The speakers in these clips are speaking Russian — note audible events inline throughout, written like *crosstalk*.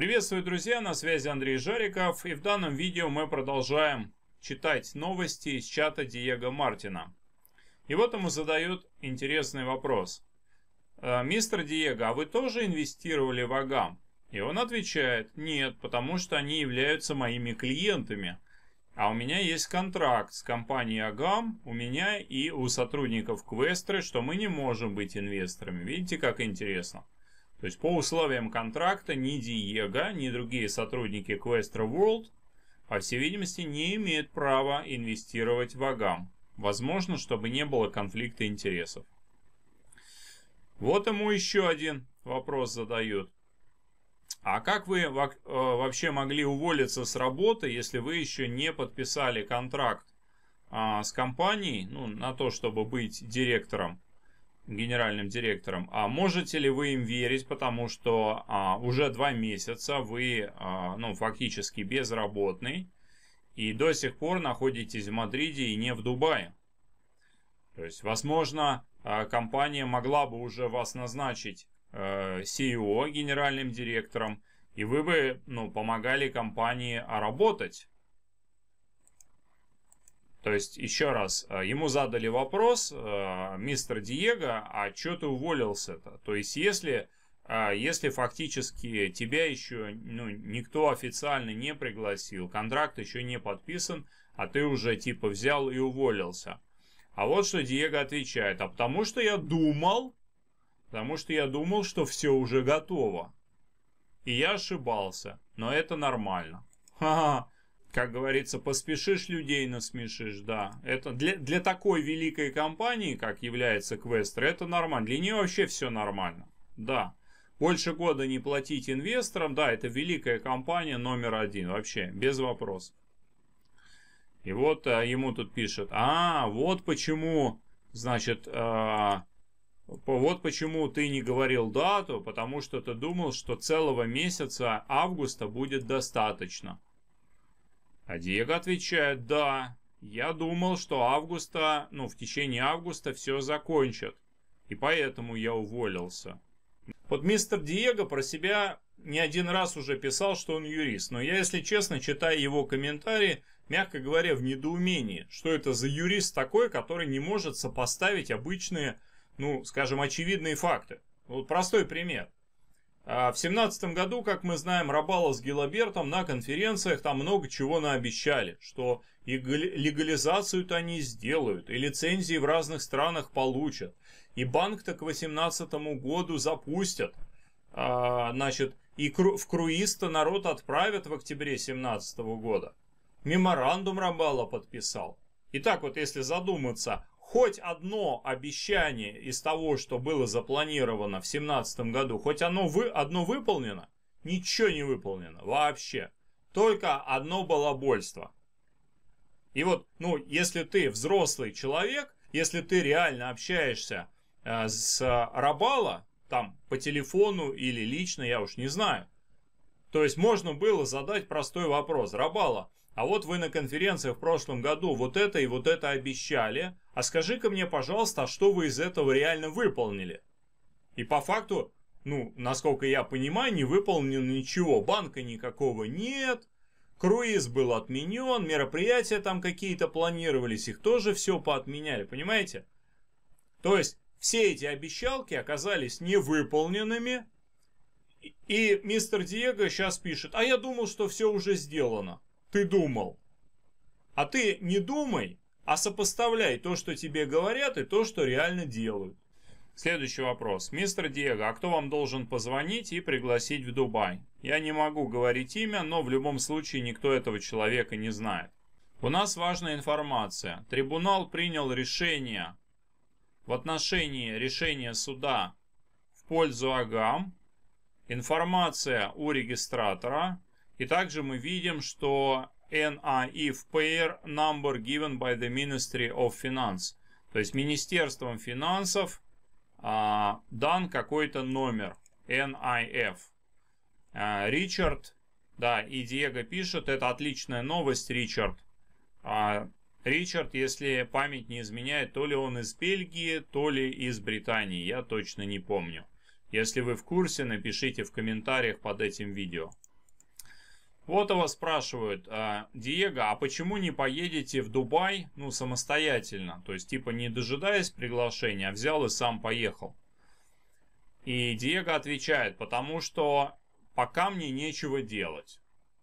Приветствую, друзья, на связи Андрей Жариков, и в данном видео мы продолжаем читать новости из чата Диего Мартина. И вот ему задают интересный вопрос. «Э, «Мистер Диего, а вы тоже инвестировали в Агам?» И он отвечает, «Нет, потому что они являются моими клиентами». А у меня есть контракт с компанией Агам, у меня и у сотрудников Квестры, что мы не можем быть инвесторами. Видите, как интересно. То есть по условиям контракта ни Диего, ни другие сотрудники Questra World, по всей видимости, не имеют права инвестировать в Агам. Возможно, чтобы не было конфликта интересов. Вот ему еще один вопрос задают. А как вы э, вообще могли уволиться с работы, если вы еще не подписали контракт а, с компанией ну, на то, чтобы быть директором? генеральным директором, а можете ли вы им верить, потому что а, уже два месяца вы, а, ну, фактически безработный и до сих пор находитесь в Мадриде и не в Дубае. То есть, возможно, а, компания могла бы уже вас назначить э, CEO, генеральным директором, и вы бы ну, помогали компании работать. То есть, еще раз, э, ему задали вопрос, э, мистер Диего, а что ты уволился-то? То есть, если, э, если фактически тебя еще ну, никто официально не пригласил, контракт еще не подписан, а ты уже типа взял и уволился. А вот что Диего отвечает, а потому что я думал, потому что я думал, что все уже готово. И я ошибался, но это нормально. Ха-ха. Как говорится, поспешишь, людей насмешишь, да. Это для, для такой великой компании, как является Квестер, это нормально. Для нее вообще все нормально, да. Больше года не платить инвесторам, да, это великая компания номер один, вообще, без вопросов. И вот а, ему тут пишет, а, вот почему, значит, а, вот почему ты не говорил дату, потому что ты думал, что целого месяца августа будет достаточно. А Диего отвечает, да, я думал, что августа, ну, в течение августа все закончат. И поэтому я уволился. Вот мистер Диего про себя не один раз уже писал, что он юрист. Но я, если честно, читая его комментарии, мягко говоря, в недоумении, что это за юрист такой, который не может сопоставить обычные, ну, скажем, очевидные факты. Вот простой пример. А в семнадцатом году, как мы знаем, Рабала с Гилабертом на конференциях там много чего наобещали, что и легализацию-то они сделают, и лицензии в разных странах получат, и банк-то к восемнадцатому году запустят, а, значит, и в круиз-то народ отправят в октябре семнадцатого года. Меморандум Рабала подписал. Итак, вот если задуматься, хоть одно обещание из того, что было запланировано в 2017 году, хоть оно вы, одно выполнено, ничего не выполнено вообще. Только одно балабольство. И вот, ну, если ты взрослый человек, если ты реально общаешься э, с Рабала, там, по телефону или лично, я уж не знаю, то есть можно было задать простой вопрос. Рабала, а вот вы на конференции в прошлом году вот это и вот это обещали, а скажи-ка мне, пожалуйста, а что вы из этого реально выполнили? И по факту, ну, насколько я понимаю, не выполнено ничего, банка никакого нет, круиз был отменен, мероприятия там какие-то планировались, их тоже все поотменяли, понимаете? То есть все эти обещалки оказались невыполненными, и мистер Диего сейчас пишет, а я думал, что все уже сделано ты думал. А ты не думай, а сопоставляй то, что тебе говорят, и то, что реально делают. Следующий вопрос. Мистер Диего, а кто вам должен позвонить и пригласить в Дубай? Я не могу говорить имя, но в любом случае никто этого человека не знает. У нас важная информация. Трибунал принял решение в отношении решения суда в пользу Агам. Информация у регистратора и также мы видим, что NIF pair а number given by the Ministry of Finance. То есть Министерством финансов а, дан какой-то номер NIF. А, а, Ричард, да, и Диего пишет, это отличная новость, Ричард. А, Ричард, если память не изменяет, то ли он из Бельгии, то ли из Британии, я точно не помню. Если вы в курсе, напишите в комментариях под этим видео. Вот его спрашивают, а, Диего, а почему не поедете в Дубай, ну, самостоятельно? То есть, типа, не дожидаясь приглашения, а взял и сам поехал. И Диего отвечает, потому что пока мне нечего делать.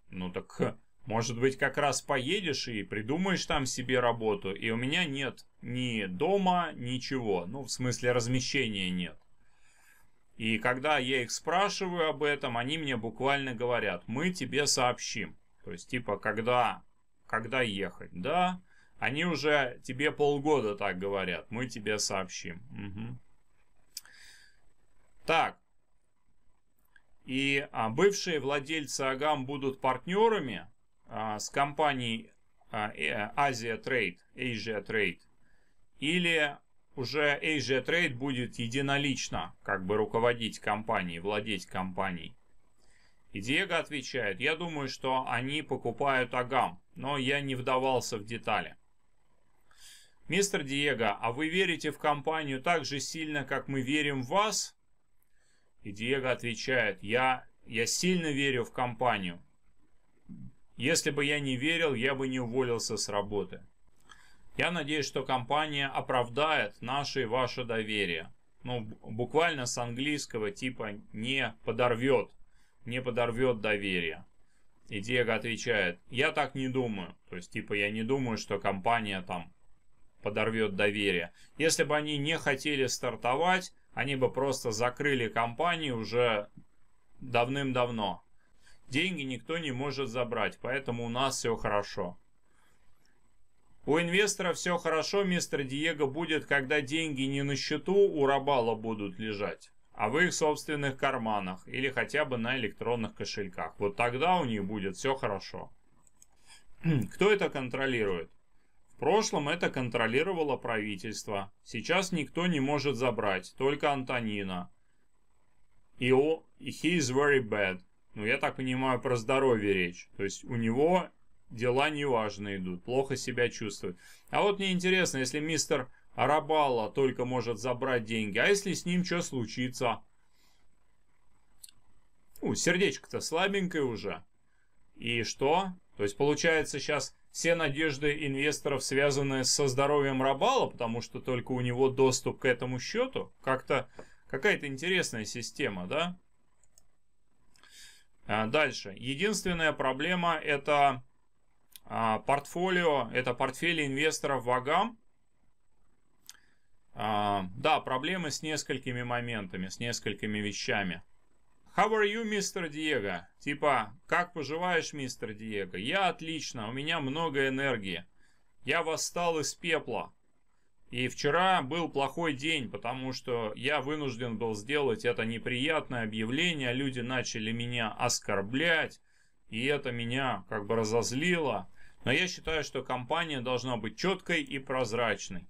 Ну, так, может быть, как раз поедешь и придумаешь там себе работу, и у меня нет ни дома, ничего. Ну, в смысле, размещения нет. И когда я их спрашиваю об этом, они мне буквально говорят, мы тебе сообщим. То есть, типа, когда, когда ехать, да? Они уже тебе полгода так говорят, мы тебе сообщим. Угу. Так, и а, бывшие владельцы Агам будут партнерами а, с компанией а, Asia э, Trade, Asia Trade, или уже Asia Trade будет единолично как бы руководить компанией, владеть компанией. И Диего отвечает, я думаю, что они покупают Агам, но я не вдавался в детали. Мистер Диего, а вы верите в компанию так же сильно, как мы верим в вас? И Диего отвечает, я, я сильно верю в компанию. Если бы я не верил, я бы не уволился с работы. Я надеюсь, что компания оправдает наше и ваше доверие. Ну, буквально с английского типа «не подорвет», «не подорвет доверие». И Диего отвечает, я так не думаю. То есть, типа, я не думаю, что компания там подорвет доверие. Если бы они не хотели стартовать, они бы просто закрыли компанию уже давным-давно. Деньги никто не может забрать, поэтому у нас все хорошо. У инвестора все хорошо, мистер Диего, будет, когда деньги не на счету у Рабала будут лежать, а в их собственных карманах или хотя бы на электронных кошельках. Вот тогда у них будет все хорошо. *clears throat* Кто это контролирует? В прошлом это контролировало правительство. Сейчас никто не может забрать, только Антонина. И he is very bad. Ну, я так понимаю, про здоровье речь. То есть у него дела неважно идут, плохо себя чувствует. А вот мне интересно, если мистер Арабала только может забрать деньги, а если с ним что случится? Ну, сердечко-то слабенькое уже. И что? То есть получается сейчас все надежды инвесторов связаны со здоровьем Рабала, потому что только у него доступ к этому счету. Как-то какая-то интересная система, да? А дальше. Единственная проблема это а, портфолио – это портфели инвесторов в Агам. А, да, проблемы с несколькими моментами, с несколькими вещами. How are you, мистер Диего? Типа, как поживаешь, мистер Диего? Я отлично, у меня много энергии. Я восстал из пепла. И вчера был плохой день, потому что я вынужден был сделать это неприятное объявление. А люди начали меня оскорблять, и это меня как бы разозлило но я считаю, что компания должна быть четкой и прозрачной.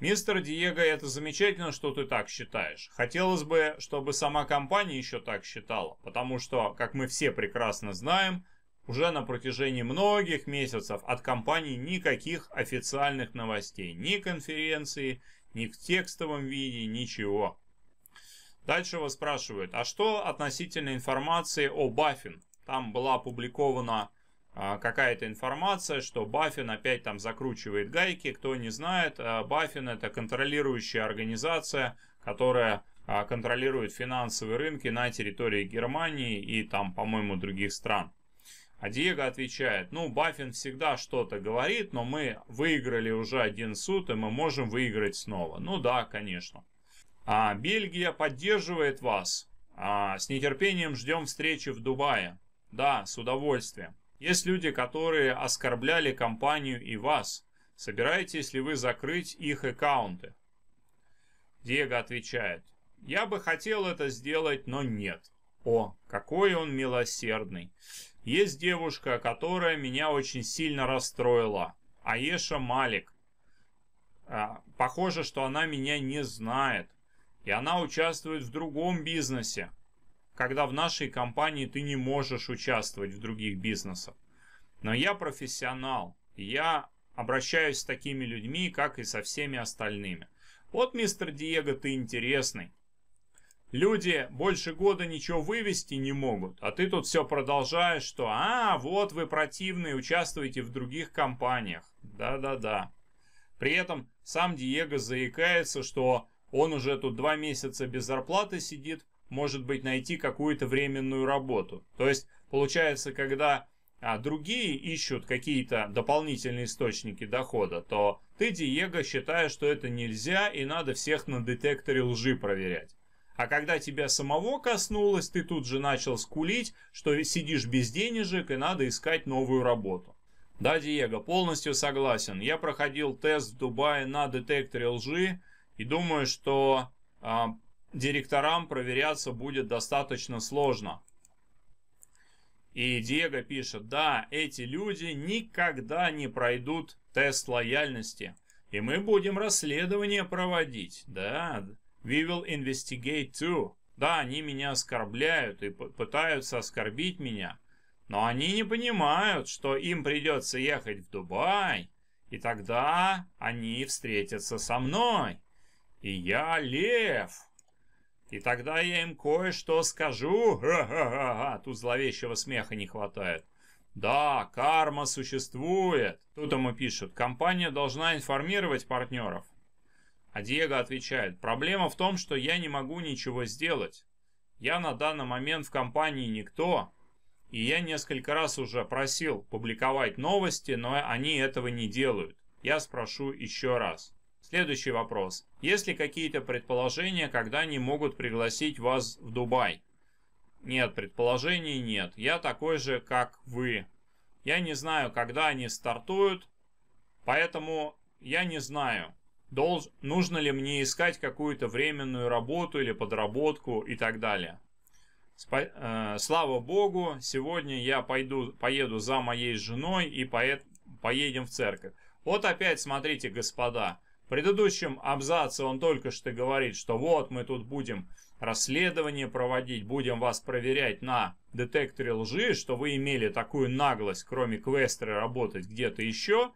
Мистер Диего, это замечательно, что ты так считаешь. Хотелось бы, чтобы сама компания еще так считала, потому что, как мы все прекрасно знаем, уже на протяжении многих месяцев от компании никаких официальных новостей, ни конференции, ни в текстовом виде, ничего. Дальше вас спрашивают, а что относительно информации о Баффин? Там была опубликована а какая-то информация, что Баффин опять там закручивает гайки. Кто не знает, а Баффин это контролирующая организация, которая а, контролирует финансовые рынки на территории Германии и там, по-моему, других стран. А Диего отвечает, ну, Баффин всегда что-то говорит, но мы выиграли уже один суд, и мы можем выиграть снова. Ну да, конечно. А Бельгия поддерживает вас. А, с нетерпением ждем встречи в Дубае. Да, с удовольствием. Есть люди, которые оскорбляли компанию и вас. Собираетесь ли вы закрыть их аккаунты? Диего отвечает. Я бы хотел это сделать, но нет. О, какой он милосердный. Есть девушка, которая меня очень сильно расстроила. Аеша Малик. А, похоже, что она меня не знает. И она участвует в другом бизнесе когда в нашей компании ты не можешь участвовать в других бизнесах. Но я профессионал, я обращаюсь с такими людьми, как и со всеми остальными. Вот, мистер Диего, ты интересный. Люди больше года ничего вывести не могут, а ты тут все продолжаешь, что «А, вот вы противные, участвуете в других компаниях». Да-да-да. При этом сам Диего заикается, что он уже тут два месяца без зарплаты сидит, может быть, найти какую-то временную работу. То есть, получается, когда а другие ищут какие-то дополнительные источники дохода, то ты, Диего, считаешь, что это нельзя и надо всех на детекторе лжи проверять. А когда тебя самого коснулось, ты тут же начал скулить, что сидишь без денежек и надо искать новую работу. Да, Диего, полностью согласен. Я проходил тест в Дубае на детекторе лжи и думаю, что а, директорам проверяться будет достаточно сложно. И Диего пишет, да, эти люди никогда не пройдут тест лояльности. И мы будем расследование проводить, да. We will investigate too. Да, они меня оскорбляют и пытаются оскорбить меня. Но они не понимают, что им придется ехать в Дубай. И тогда они встретятся со мной. И я лев. И тогда я им кое-что скажу. Ха-ха-ха-ха. Тут зловещего смеха не хватает. Да, карма существует. Тут ему пишут, компания должна информировать партнеров. А Диего отвечает, проблема в том, что я не могу ничего сделать. Я на данный момент в компании никто. И я несколько раз уже просил публиковать новости, но они этого не делают. Я спрошу еще раз. Следующий вопрос. Есть ли какие-то предположения, когда они могут пригласить вас в Дубай? Нет, предположений нет. Я такой же, как вы. Я не знаю, когда они стартуют, поэтому я не знаю, долж... нужно ли мне искать какую-то временную работу или подработку и так далее. Спа... Э, слава богу, сегодня я пойду, поеду за моей женой и поед... поедем в церковь. Вот опять, смотрите, господа, в предыдущем абзаце он только что говорит, что вот мы тут будем расследование проводить, будем вас проверять на детекторе лжи, что вы имели такую наглость, кроме квестера, работать где-то еще.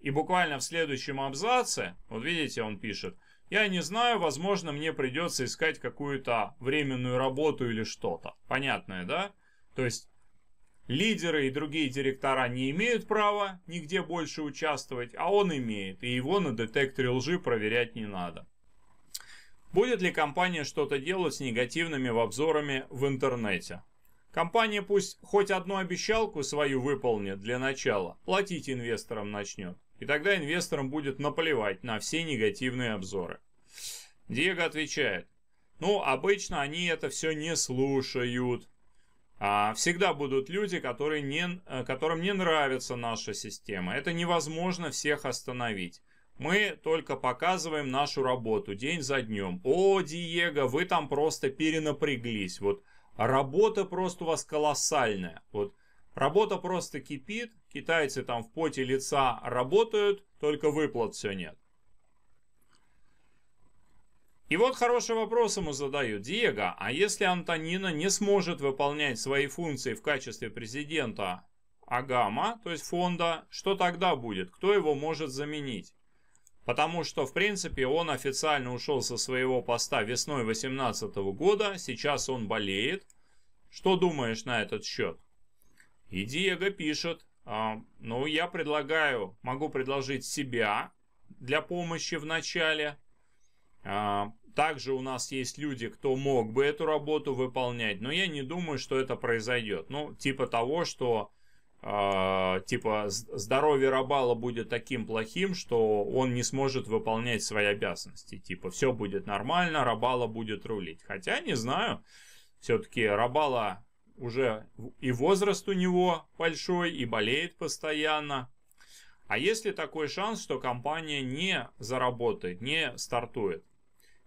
И буквально в следующем абзаце, вот видите, он пишет, я не знаю, возможно, мне придется искать какую-то временную работу или что-то. Понятное, да? То есть Лидеры и другие директора не имеют права нигде больше участвовать, а он имеет, и его на детекторе лжи проверять не надо. Будет ли компания что-то делать с негативными обзорами в интернете? Компания пусть хоть одну обещалку свою выполнит для начала, платить инвесторам начнет. И тогда инвесторам будет наплевать на все негативные обзоры. Диего отвечает, ну, обычно они это все не слушают, а, всегда будут люди, которые не, э, которым не нравится наша система. Это невозможно всех остановить. Мы только показываем нашу работу день за днем. О, Диего, вы там просто перенапряглись. Вот работа просто у вас колоссальная. Вот работа просто кипит, китайцы там в поте лица работают, только выплат все нет. И вот хороший вопрос ему задают. Диего, а если Антонина не сможет выполнять свои функции в качестве президента Агама, то есть фонда, что тогда будет? Кто его может заменить? Потому что, в принципе, он официально ушел со своего поста весной 2018 года, сейчас он болеет. Что думаешь на этот счет? И Диего пишет, «А, ну, я предлагаю, могу предложить себя для помощи в начале, а, также у нас есть люди, кто мог бы эту работу выполнять, но я не думаю, что это произойдет. Ну, типа того, что э, типа здоровье Рабала будет таким плохим, что он не сможет выполнять свои обязанности. Типа все будет нормально, Рабала будет рулить. Хотя не знаю, все-таки Рабала уже и возраст у него большой, и болеет постоянно. А есть ли такой шанс, что компания не заработает, не стартует?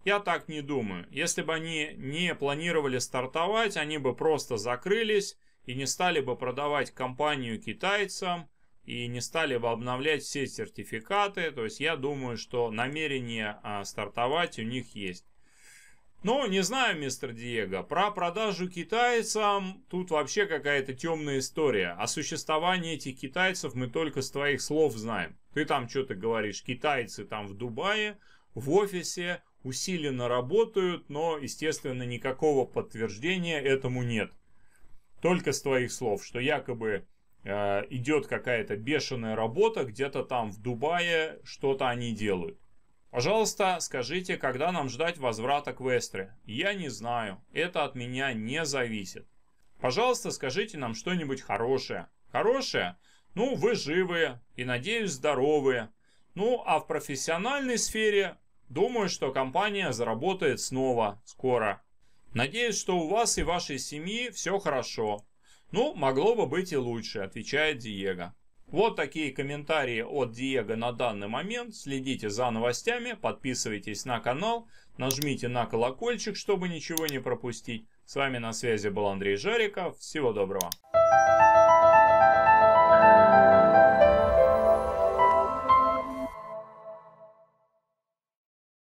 Я так не думаю. Если бы они не планировали стартовать, они бы просто закрылись и не стали бы продавать компанию китайцам, и не стали бы обновлять все сертификаты. То есть я думаю, что намерение а, стартовать у них есть. Но не знаю, мистер Диего, про продажу китайцам тут вообще какая-то темная история. О существовании этих китайцев мы только с твоих слов знаем. Ты там что-то говоришь, китайцы там в Дубае, в офисе, усиленно работают, но, естественно, никакого подтверждения этому нет. Только с твоих слов, что якобы э, идет какая-то бешеная работа где-то там в Дубае, что-то они делают. Пожалуйста, скажите, когда нам ждать возврата Квестры? Я не знаю, это от меня не зависит. Пожалуйста, скажите нам что-нибудь хорошее. Хорошее? Ну, вы живые и, надеюсь, здоровые. Ну, а в профессиональной сфере Думаю, что компания заработает снова скоро. Надеюсь, что у вас и вашей семьи все хорошо. Ну, могло бы быть и лучше, отвечает Диего. Вот такие комментарии от Диего на данный момент. Следите за новостями, подписывайтесь на канал, нажмите на колокольчик, чтобы ничего не пропустить. С вами на связи был Андрей Жариков. Всего доброго.